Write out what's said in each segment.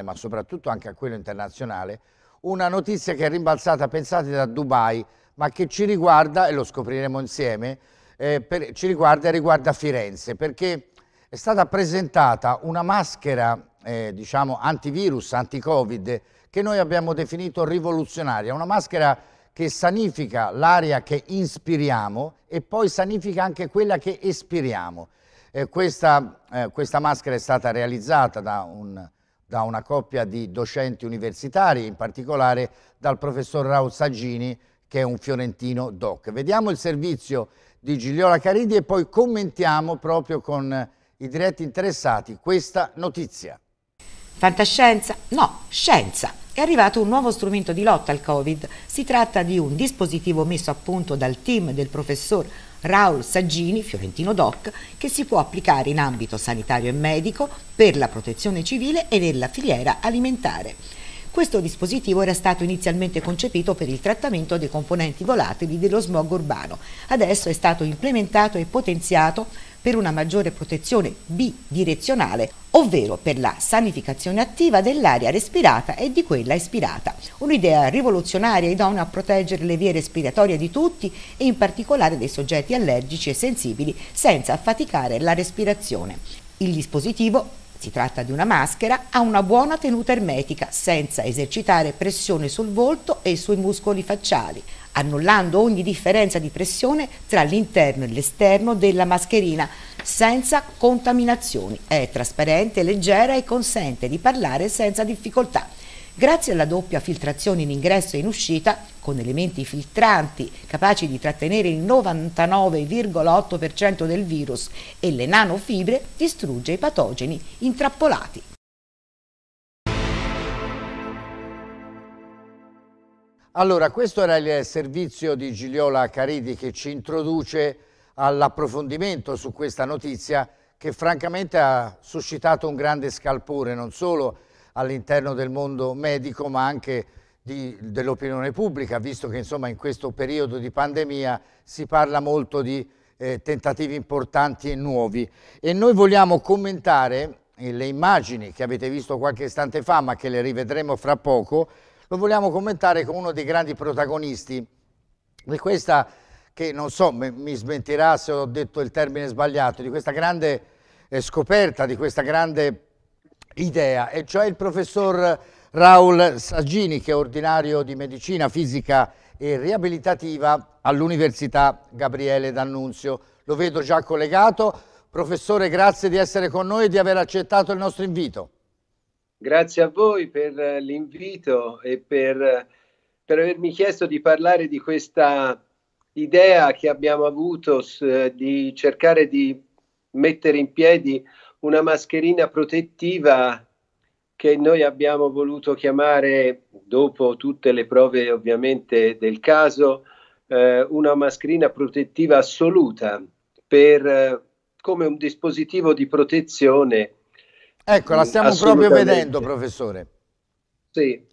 ma soprattutto anche a quello internazionale, una notizia che è rimbalzata, pensate, da Dubai, ma che ci riguarda, e lo scopriremo insieme, eh, per, ci riguarda e riguarda Firenze, perché è stata presentata una maschera, eh, diciamo, antivirus, anti-covid, che noi abbiamo definito rivoluzionaria, una maschera che sanifica l'aria che inspiriamo e poi sanifica anche quella che espiriamo. Eh, questa, eh, questa maschera è stata realizzata da un da una coppia di docenti universitari, in particolare dal professor Raul Saggini, che è un fiorentino doc. Vediamo il servizio di Gigliola Caridi e poi commentiamo proprio con i diretti interessati questa notizia. Fantascienza? No, scienza. È arrivato un nuovo strumento di lotta al Covid. Si tratta di un dispositivo messo a punto dal team del professor Raul Saggini, Fiorentino Doc, che si può applicare in ambito sanitario e medico, per la protezione civile e nella filiera alimentare. Questo dispositivo era stato inizialmente concepito per il trattamento dei componenti volatili dello smog urbano, adesso è stato implementato e potenziato per una maggiore protezione bidirezionale, ovvero per la sanificazione attiva dell'aria respirata e di quella espirata. Un'idea rivoluzionaria idonea a proteggere le vie respiratorie di tutti e in particolare dei soggetti allergici e sensibili senza affaticare la respirazione. Il dispositivo si tratta di una maschera, ha una buona tenuta ermetica senza esercitare pressione sul volto e sui muscoli facciali, annullando ogni differenza di pressione tra l'interno e l'esterno della mascherina senza contaminazioni. È trasparente, leggera e consente di parlare senza difficoltà. Grazie alla doppia filtrazione in ingresso e in uscita con elementi filtranti capaci di trattenere il 99,8% del virus e le nanofibre distrugge i patogeni intrappolati. Allora, questo era il servizio di Gigliola Caridi che ci introduce all'approfondimento su questa notizia che francamente ha suscitato un grande scalpore non solo all'interno del mondo medico ma anche dell'opinione pubblica, visto che insomma, in questo periodo di pandemia si parla molto di eh, tentativi importanti e nuovi. E noi vogliamo commentare eh, le immagini che avete visto qualche istante fa, ma che le rivedremo fra poco, lo vogliamo commentare con uno dei grandi protagonisti di questa, che non so, mi smentirà se ho detto il termine sbagliato, di questa grande eh, scoperta, di questa grande idea, e cioè il professor Raul Saggini, che è ordinario di medicina fisica e riabilitativa all'Università Gabriele D'Annunzio. Lo vedo già collegato. Professore, grazie di essere con noi e di aver accettato il nostro invito. Grazie a voi per l'invito e per, per avermi chiesto di parlare di questa idea che abbiamo avuto di cercare di mettere in piedi una mascherina protettiva che noi abbiamo voluto chiamare, dopo tutte le prove ovviamente del caso, eh, una mascherina protettiva assoluta per, eh, come un dispositivo di protezione. Ecco, la stiamo proprio vedendo, professore. Sì.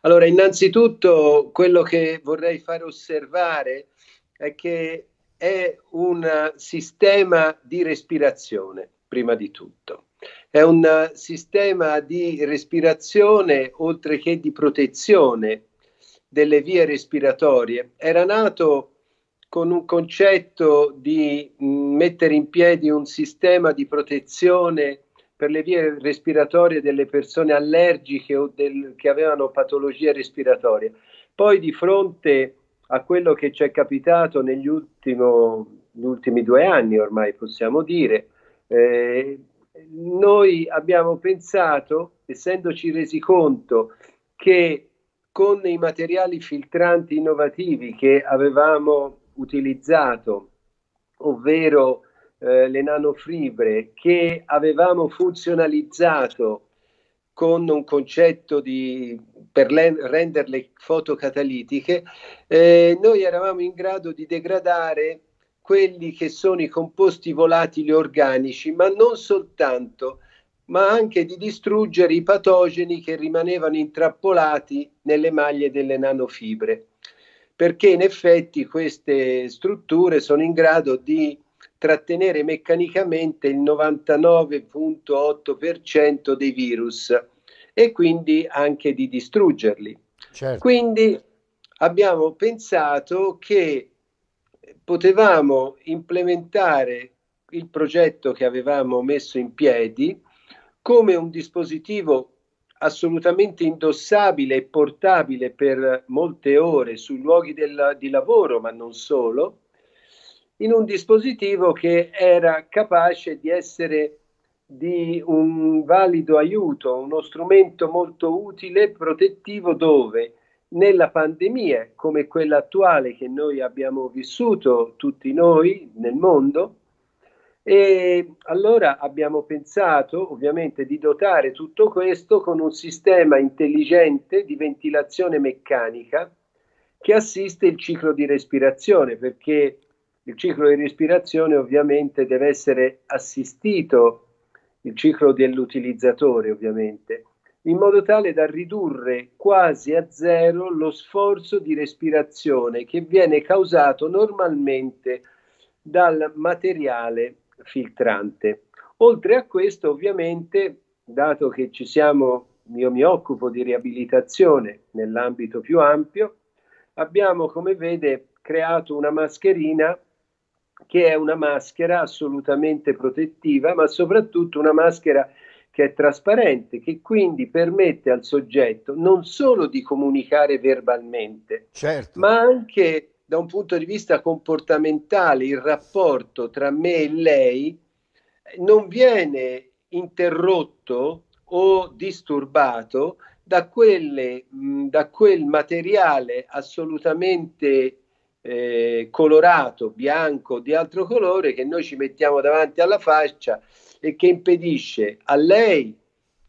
Allora, innanzitutto quello che vorrei far osservare è che è un sistema di respirazione, prima di tutto. È un eh, sistema di respirazione oltre che di protezione delle vie respiratorie. Era nato con un concetto di mm, mettere in piedi un sistema di protezione per le vie respiratorie delle persone allergiche o del, che avevano patologie respiratorie. Poi di fronte a quello che ci è capitato negli, ultimo, ultimi due anni, ormai possiamo dire, eh, noi abbiamo pensato, essendoci resi conto che con i materiali filtranti innovativi che avevamo utilizzato, ovvero eh, le nanofibre, che avevamo funzionalizzato con un concetto di, per le, renderle fotocatalitiche, eh, noi eravamo in grado di degradare quelli che sono i composti volatili organici, ma non soltanto, ma anche di distruggere i patogeni che rimanevano intrappolati nelle maglie delle nanofibre, perché in effetti queste strutture sono in grado di trattenere meccanicamente il 99.8% dei virus e quindi anche di distruggerli. Certo. Quindi abbiamo pensato che potevamo implementare il progetto che avevamo messo in piedi come un dispositivo assolutamente indossabile e portabile per molte ore sui luoghi del, di lavoro, ma non solo, in un dispositivo che era capace di essere di un valido aiuto, uno strumento molto utile, e protettivo, dove nella pandemia come quella attuale che noi abbiamo vissuto tutti noi nel mondo e allora abbiamo pensato ovviamente di dotare tutto questo con un sistema intelligente di ventilazione meccanica che assiste il ciclo di respirazione perché il ciclo di respirazione ovviamente deve essere assistito il ciclo dell'utilizzatore ovviamente in modo tale da ridurre quasi a zero lo sforzo di respirazione che viene causato normalmente dal materiale filtrante. Oltre a questo, ovviamente, dato che ci siamo, io mi occupo di riabilitazione nell'ambito più ampio, abbiamo, come vede, creato una mascherina che è una maschera assolutamente protettiva, ma soprattutto una maschera che è trasparente, che quindi permette al soggetto non solo di comunicare verbalmente, certo. ma anche da un punto di vista comportamentale il rapporto tra me e lei non viene interrotto o disturbato da, quelle, mm, da quel materiale assolutamente eh, colorato, bianco, o di altro colore che noi ci mettiamo davanti alla faccia e che impedisce a lei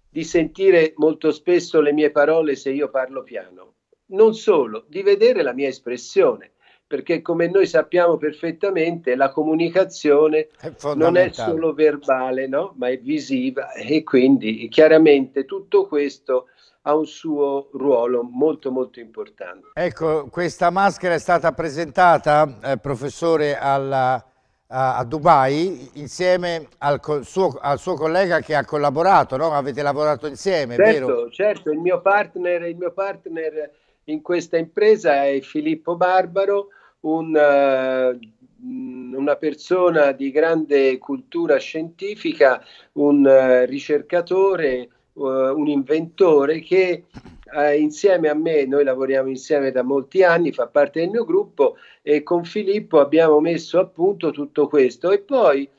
di sentire molto spesso le mie parole se io parlo piano. Non solo, di vedere la mia espressione, perché come noi sappiamo perfettamente la comunicazione è non è solo verbale, no? ma è visiva e quindi chiaramente tutto questo ha un suo ruolo molto molto importante. Ecco, questa maschera è stata presentata, eh, professore, alla a, Dubai insieme al, suo, al, suo, collega che ha collaborato, no? avete lavorato insieme, certo, vero? Certo, il mio, partner, il mio partner in questa impresa è Filippo Barbaro, un, eh, una persona di grande cultura scientifica, un eh, ricercatore, eh, un inventore che eh, insieme a me, noi lavoriamo insieme da molti anni, fa parte del mio gruppo e con Filippo abbiamo messo a punto tutto questo e poi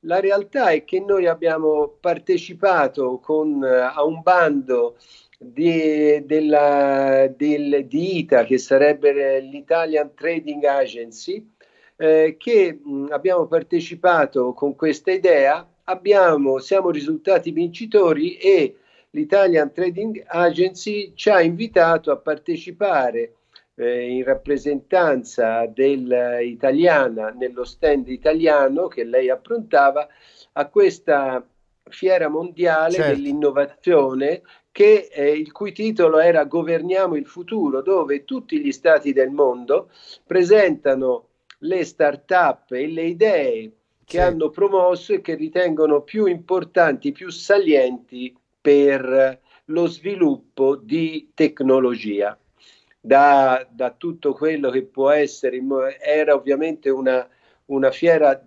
la realtà è che noi abbiamo partecipato con, eh, a un bando di, della, del, di ITA, che sarebbe l'Italian Trading Agency, eh, che mh, abbiamo partecipato con questa idea, abbiamo, siamo risultati vincitori e l'Italian Trading Agency ci ha invitato a partecipare eh, in rappresentanza dell'italiana nello stand italiano che lei approntava a questa fiera mondiale certo. dell'innovazione che, eh, il cui titolo era Governiamo il futuro, dove tutti gli stati del mondo presentano le start-up e le idee che sì. hanno promosso e che ritengono più importanti, più salienti per lo sviluppo di tecnologia. Da, da tutto quello che può essere, era ovviamente una, una fiera,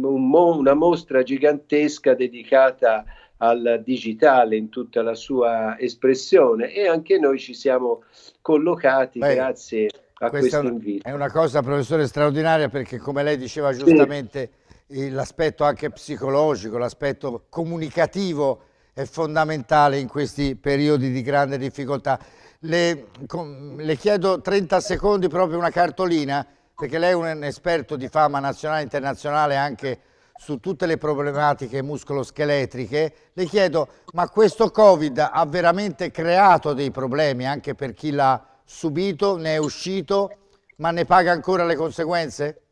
una mostra gigantesca dedicata al digitale in tutta la sua espressione e anche noi ci siamo collocati Beh, grazie a questo invito. È una cosa, professore, straordinaria perché come lei diceva giustamente sì. l'aspetto anche psicologico, l'aspetto comunicativo è fondamentale in questi periodi di grande difficoltà. Le, com, le chiedo 30 secondi proprio una cartolina, perché lei è un esperto di fama nazionale e internazionale anche su tutte le problematiche muscoloscheletriche, le chiedo, ma questo Covid ha veramente creato dei problemi anche per chi l'ha subito, ne è uscito, ma ne paga ancora le conseguenze?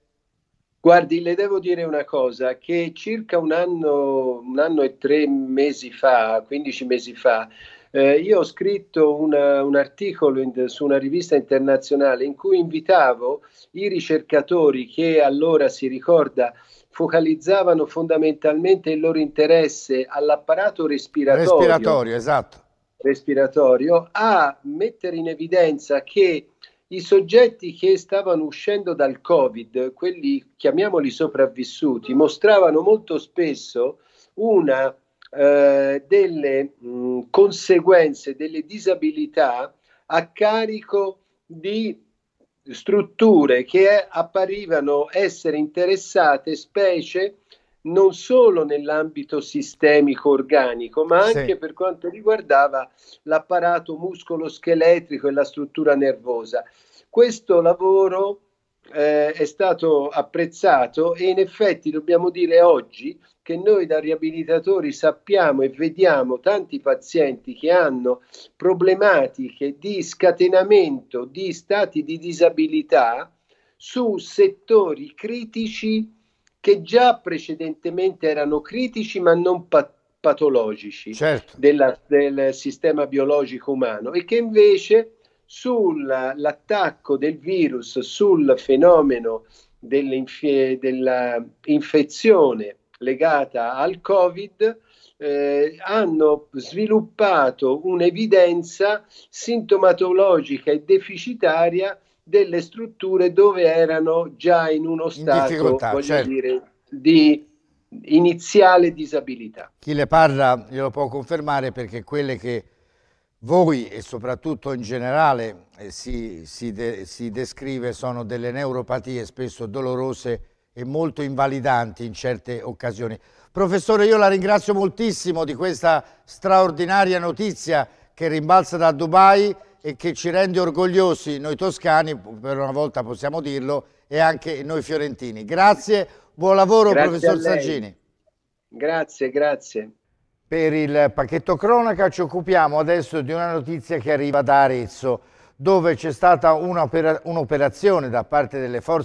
Guardi, le devo dire una cosa, che circa un anno, un anno e tre mesi fa, 15 mesi fa, eh, io ho scritto una, un articolo in, su una rivista internazionale in cui invitavo i ricercatori che allora si ricorda focalizzavano fondamentalmente il loro interesse all'apparato respiratorio, respiratorio, esatto. respiratorio a mettere in evidenza che i soggetti che stavano uscendo dal Covid, quelli chiamiamoli sopravvissuti, mostravano molto spesso una eh, delle mh, conseguenze, delle disabilità a carico di strutture che eh, apparivano essere interessate specie non solo nell'ambito sistemico organico, ma anche sì. per quanto riguardava l'apparato muscoloscheletrico e la struttura nervosa. Questo lavoro eh, è stato apprezzato e in effetti dobbiamo dire oggi che noi da riabilitatori sappiamo e vediamo tanti pazienti che hanno problematiche di scatenamento di stati di disabilità su settori critici che già precedentemente erano critici ma non pat- patologici certo. della, del sistema biologico umano e che invece sull'attacco del virus, sul fenomeno dell'infezione legata al Covid, eh, hanno sviluppato un'evidenza sintomatologica e deficitaria delle strutture dove erano già in uno stato, in certo. dire, di iniziale disabilità. Chi le parla glielo può confermare perché quelle che voi e soprattutto in generale eh, si, si, de, si, descrive sono delle neuropatie spesso dolorose e molto invalidanti in certe occasioni. Professore, io la ringrazio moltissimo di questa straordinaria notizia che rimbalza da Dubai e che ci rende orgogliosi noi toscani, per una volta possiamo dirlo, e anche noi fiorentini. Grazie, buon lavoro grazie professor Saggini. Grazie, grazie. Per il pacchetto cronaca ci occupiamo adesso di una notizia che arriva da Arezzo, dove c'è stata un'operazione da parte delle forze